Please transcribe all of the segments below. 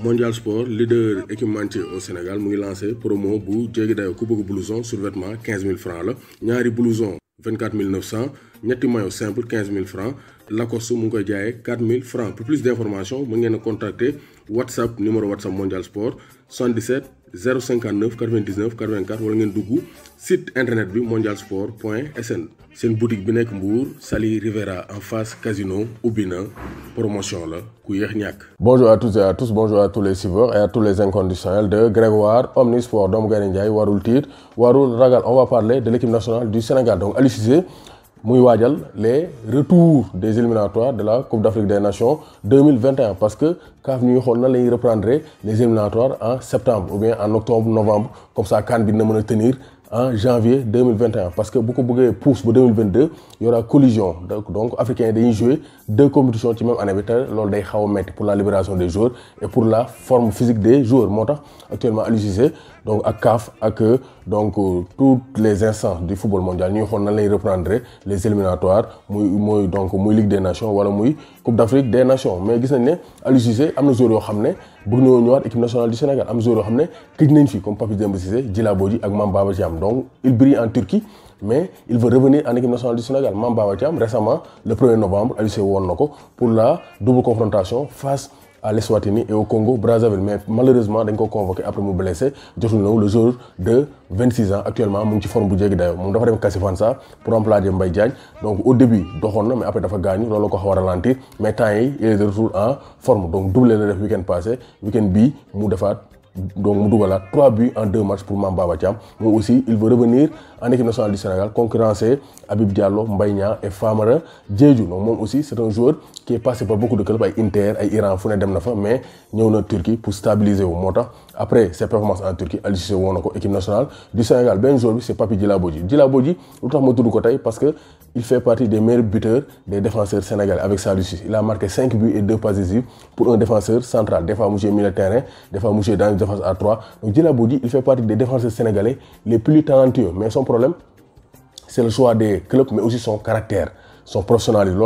Mondial Sport leader équipementier au Sénégal a lancé une promo pour jéegi dayo ku bëgg blouson survêtement 15 000 francs nyari ñaari blouson 24 900 ñetti maillot simple 15 000 francs la mu de 4 000 francs pour plus d'informations vous pouvez contacter whatsapp numéro whatsapp mondial sport 77 059 99 84 wala ngeen site internet bi mondial sport boutique bi nekk Mbour Sali Rivera en face casino Ubina promotion la ku bonjour à tous et à tous bonjour à tous les suiveurs et à tous les inconditionnels de Grégoire Omnisport Dom Gaynde Ndiaye warul titre warul ragal on va parler de l'équipe nationale du Sénégal donc Alicizé muy les retours des éliminatoires de la Coupe d'Afrique des Nations 2021 parce que CAF ñuy xool les éliminatoires en septembre ou bien en octobre novembre comme ça CAN bi na tenir en janvier 2021 parce que beaucoup de pousse pour 2022 y aura collision donc africains ont joué jouer deux compétitions qui même année bi te pour la libération des joueurs et pour la forme physique des joueurs actuellement à l'UCC, donc à CAF ak donc toutes les instances du football mondial nous allons reprendre les éliminatoires donc muy Ligue des Nations wala muy Coupe d'Afrique des Nations mais à l'UCC, à Aliou Cissé nous joueurs bëgg nañoo ñëwaat équipe nationale du Sénégal am joueur yoo xam ne nañ fi comme Papy Demba Cissé Djila Bodji ak Mame Baba Thiam donc il brille en Turquie mais il veut revenir en équipe nationale du Sénégal Mame Baba Thiam récemment le 1er novembre a woon na ko pour la double confrontation face à l'Eswatini et au Congo Brazzaville mais malheureusement dañ ko convoqué après mon blessé le jour de 26 ans actuellement mu ngi ci forme bu jéggi dayo moom dafa dem Kasifansa pour remplacer Mbaye donc au début doxoon mais après il a gagné, il ko a ralentir mais temps yi il est de retour en forme donc double le week-end passé week-end il a donc mu a 3 buts en 2 matchs pour Mamba Baba aussi il veut revenir en équipe nationale du Sénégal concurrencer Habib Diallo Mbaye et Famara Diédhiou donc moi aussi c'est un joueur qui est passé par beaucoup de clubs à Inter à Iran Founé ne dem na fa mais Turquie pour stabiliser au après ses performances en Turquie à Cissé équipe nationale du Sénégal ben joueur c'est Papi Dilaboji. Dilaboji, Djilabodji Djilabodji lu parce que il fait partie des meilleurs buteurs des défenseurs sénégalais avec sa réussite. Il a marqué 5 buts et 2 passes pour un défenseur central. Des fois, Mouché mis le terrain, des fois, Mouché dans une défense à 3. Donc, Dila il fait partie des défenseurs sénégalais les plus talentueux. Mais son problème, c'est le choix des clubs, mais aussi son caractère, son professionnalisme.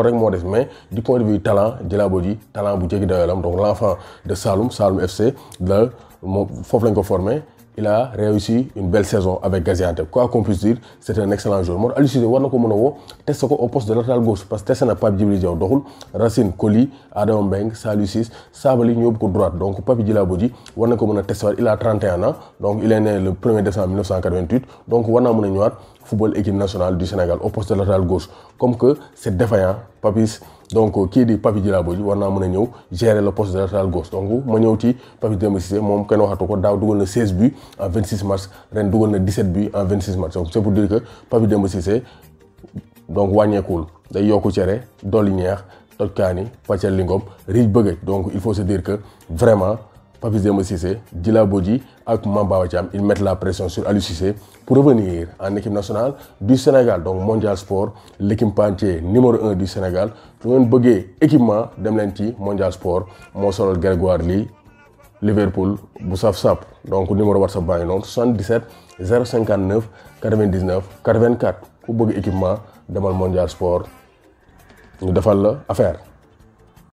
mais du point de vue du talent, Dila Boudi, talent Boudjé de Donc, l'enfant de Saloum, Saloum FC, de, faut formé il a réussi une belle saison avec Gaziantep quoi qu'on puisse dire c'est un excellent joueur Alors, Aliou Cissé a ko au poste de latéral gauche parce que teste na pas Djibril Diaw Racine Koli, Adam Beng, Salusis, Ciss Sabaly ñu ko droite donc Papy Djilabo Dji war na ko mën a le il a 31 ans donc il est né le 1er décembre 1988 donc il a football équipe nationale du Sénégal au poste de latéral gauche comme que c'est défaillant Papis donc euh, kii di Papy Djilabo war na mën a ñëw gérer le poste de latéral gauche donc ma ñëw ci Papy Demba Cissé moom kenn waxatu ko daw dugal na 16 buts en 26 matchs ren dugal na 17 buts en 26 matchs donc c'est pour dire que Papy Demba Cissé donc cool day yokku ciéré dolli ñeex tojkaani pàccal lingom riij bëggëj donc il faut se dire que vraiment Papis Demba Cissé, Dila Bodji et Mamba ils mettent la pression sur Alu Cissé pour revenir en équipe nationale du Sénégal. Donc Mondial Sport, l'équipe pantier numéro 1 du Sénégal. Pour un bugger équipement Mondial Sport, Monsol Grégoire Liverpool, Boussaf Sap. Donc numéro WhatsApp, 77 059 99 84. un voulez équipement, Mondial Sport. Nous devons l'affaire.